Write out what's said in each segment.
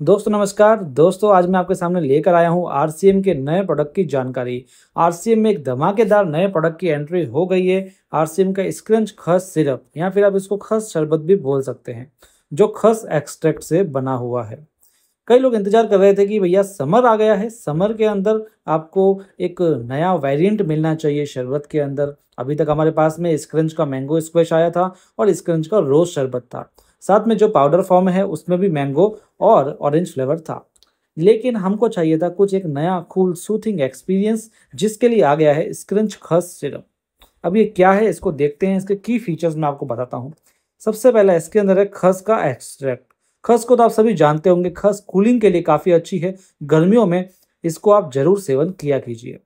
दोस्तों नमस्कार दोस्तों आज मैं आपके सामने लेकर आया हूं आरसीएम के नए प्रोडक्ट की जानकारी आरसीएम में एक धमाकेदार नए प्रोडक्ट की एंट्री हो गई है आरसीएम का स्क्रंच खस सिरप या फिर आप इसको खस शरबत भी बोल सकते हैं जो खस एक्सट्रैक्ट से बना हुआ है कई लोग इंतजार कर रहे थे कि भैया समर आ गया है समर के अंदर आपको एक नया वेरिएंट मिलना चाहिए शरबत के अंदर अभी तक हमारे पास में स्क्रंच का मैंगो स्क्वेश आया था और स्क्रंच का रोज शरबत था साथ में जो पाउडर फॉर्म है उसमें भी मैंगो और ऑरेंज फ्लेवर था लेकिन हमको चाहिए था कुछ एक नया कूल सूथिंग एक्सपीरियंस जिसके लिए आ गया है स्क्रंच खस सिरप अब ये क्या है इसको देखते हैं इसके की फीचर्स मैं आपको बताता हूँ सबसे पहला इसके अंदर है खस का एक्सट्रैक्ट खस को तो आप सभी जानते होंगे खस कूलिंग के लिए काफ़ी अच्छी है गर्मियों में इसको आप जरूर सेवन किया कीजिए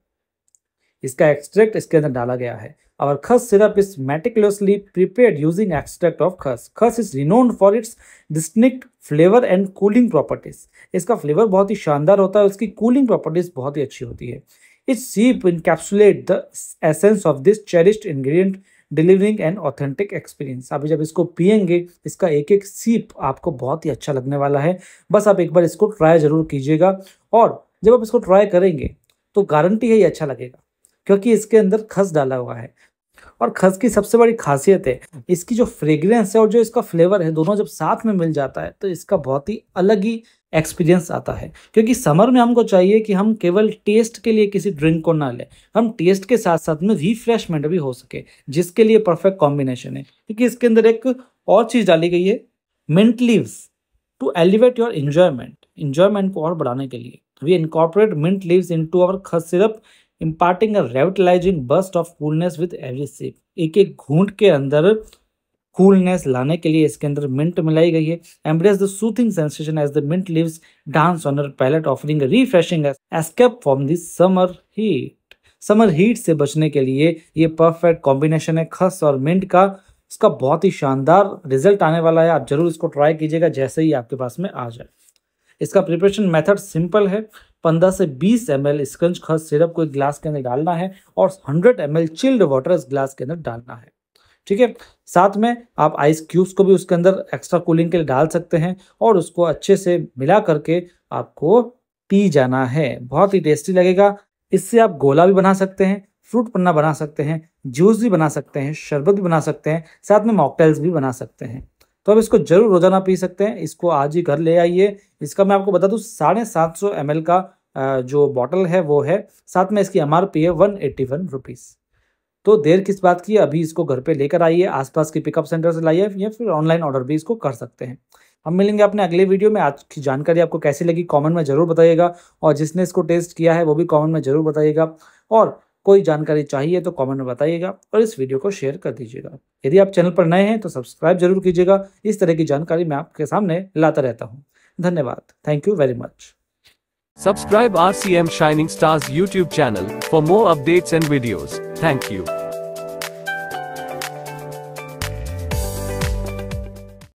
इसका एक्सट्रैक्ट इसके अंदर डाला गया है Our khas syrup is meticulously prepared using extract of khas. Khas is renowned for its distinct flavour and cooling properties इसका फ्लेवर बहुत ही शानदार होता है उसकी कूलिंग प्रॉपर्टीज बहुत ही अच्छी होती है it's sip encapsulate the essence of this cherished ingredient delivering and authentic experience आप जब इसको पियेंगे इसका एक एक सीप आपको बहुत ही अच्छा लगने वाला है बस आप एक बार इसको ट्राई जरूर कीजिएगा और जब आप इसको ट्राई करेंगे तो गारंटी है ये अच्छा लगेगा क्योंकि इसके अंदर खस डाला हुआ है और खस की सबसे बड़ी खासियत है इसकी जो फ्रेग्रेंस है और जो इसका फ्लेवर है दोनों जब साथ में मिल जाता है तो इसका बहुत ही अलग ही एक्सपीरियंस आता है क्योंकि समर में हमको चाहिए कि हम केवल टेस्ट के लिए किसी ड्रिंक को ना लें हम टेस्ट के साथ साथ में रिफ्रेशमेंट भी हो सके जिसके लिए परफेक्ट कॉम्बिनेशन है क्योंकि इसके अंदर एक और चीज़ डाली गई है mint leaves to elevate your enjoyment enjoyment को और बढ़ाने के लिए we incorporate mint leaves into our khus syrup imparting a revitalizing burst of coolness with every sip. एक एक घूंट के अंदर कूलनेस लाने के लिए इसके अंदर मिंट मिलाई गई है embrace the soothing sensation as the mint leaves dance on your palate offering refreshing escape from this summer heat summer heat से बचने के लिए ये परफेक्ट कॉम्बिनेशन है खस और मिंट का इसका बहुत ही शानदार रिजल्ट आने वाला है आप जरूर इसको ट्राई कीजिएगा जैसे ही आपके पास में आ जाए इसका प्रिपरेशन मेथड सिंपल है 15 से 20 एम एल स्क्रंज खस सिरप को एक ग्लास के अंदर डालना है और 100 एम एल चिल्ड वाटर इस ग्लास के अंदर डालना है ठीक है साथ में आप आइस क्यूब्स को भी उसके अंदर एक्स्ट्रा कूलिंग के लिए डाल सकते हैं और उसको अच्छे से मिला करके आपको पी जाना है बहुत ही टेस्टी लगेगा इससे आप गोला भी बना सकते हैं फ्रूट पन्ना बना सकते हैं जूस भी बना सकते हैं शरबत भी बना सकते हैं साथ में मॉकटेल्स भी बना सकते हैं तो आप इसको जरूर रोजाना पी सकते हैं इसको आज ही घर ले आइए इसका मैं आपको बता दूँ साढ़े सात सौ एम एल का जो बॉटल है वो है साथ में इसकी एम आर पी है वन एट्टी वन रुपीज़ तो देर किस बात की अभी इसको घर पे लेकर आइए आसपास के पिकअप सेंटर से लाइए या फिर ऑनलाइन ऑर्डर भी इसको कर सकते हैं हम मिलेंगे अपने अगले वीडियो में आज की जानकारी आपको कैसी लगी कमेंट में जरूर बताइएगा और जिसने इसको टेस्ट किया है वो भी कमेंट में जरूर बताइएगा और कोई जानकारी चाहिए तो कमेंट में बताइएगा और इस वीडियो को शेयर कर दीजिएगा यदि आप चैनल पर नए हैं तो सब्सक्राइब जरूर कीजिएगा इस तरह की जानकारी मैं आपके सामने लाता रहता हूँ धन्यवाद thank you very much subscribe R C M shining stars YouTube channel for more updates and videos thank you